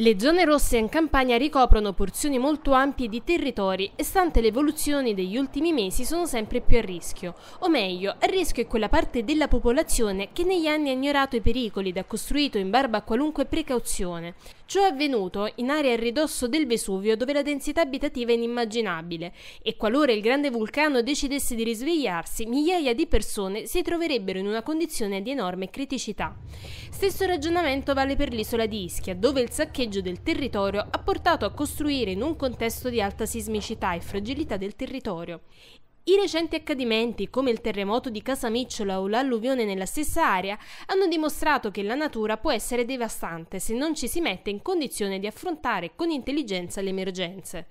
Le zone rosse in Campania ricoprono porzioni molto ampie di territori e stante le evoluzioni degli ultimi mesi sono sempre più a rischio, o meglio, a rischio è quella parte della popolazione che negli anni ha ignorato i pericoli ed ha costruito in barba a qualunque precauzione. Ciò è avvenuto in aree a ridosso del Vesuvio dove la densità abitativa è inimmaginabile e qualora il grande vulcano decidesse di risvegliarsi, migliaia di persone si troverebbero in una condizione di enorme criticità. Stesso ragionamento vale per l'isola di Ischia, dove il saccheggio maneggio del territorio ha portato a costruire in un contesto di alta sismicità e fragilità del territorio. I recenti accadimenti, come il terremoto di Casamicciola o l'alluvione nella stessa area, hanno dimostrato che la natura può essere devastante se non ci si mette in condizione di affrontare con intelligenza le emergenze.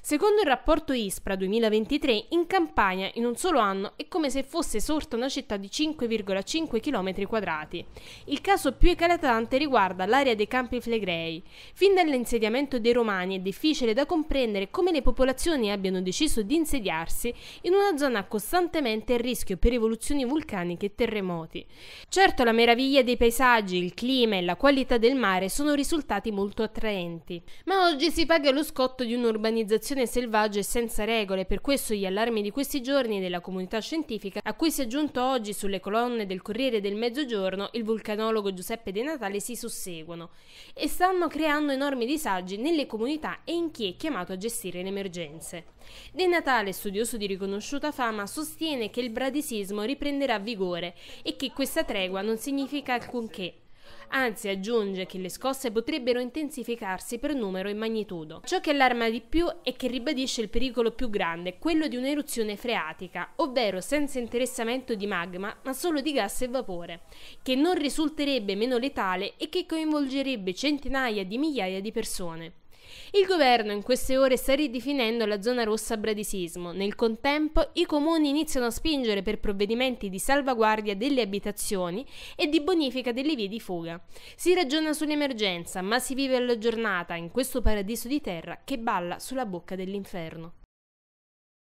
Secondo il rapporto ISPRA 2023, in Campania in un solo anno è come se fosse sorta una città di 5,5 km quadrati. Il caso più eclatante riguarda l'area dei Campi Flegrei. Fin dall'insediamento dei Romani è difficile da comprendere come le popolazioni abbiano deciso di insediarsi in una zona costantemente a rischio per evoluzioni vulcaniche e terremoti. Certo la meraviglia dei paesaggi, il clima e la qualità del mare sono risultati molto attraenti, ma oggi si paga lo scotto di un'urbanizzazione popolazione selvaggia e senza regole, per questo gli allarmi di questi giorni della comunità scientifica, a cui si è aggiunto oggi sulle colonne del Corriere del Mezzogiorno il vulcanologo Giuseppe De Natale, si susseguono e stanno creando enormi disagi nelle comunità e in chi è chiamato a gestire le emergenze. De Natale, studioso di riconosciuta fama, sostiene che il bradisismo riprenderà vigore e che questa tregua non significa alcunché, anzi aggiunge che le scosse potrebbero intensificarsi per numero e magnitudo. Ciò che allarma di più è che ribadisce il pericolo più grande, quello di un'eruzione freatica, ovvero senza interessamento di magma, ma solo di gas e vapore, che non risulterebbe meno letale e che coinvolgerebbe centinaia di migliaia di persone. Il governo in queste ore sta ridefinendo la zona rossa bradisismo. Nel contempo, i comuni iniziano a spingere per provvedimenti di salvaguardia delle abitazioni e di bonifica delle vie di fuga. Si ragiona sull'emergenza, ma si vive la giornata in questo paradiso di terra che balla sulla bocca dell'inferno.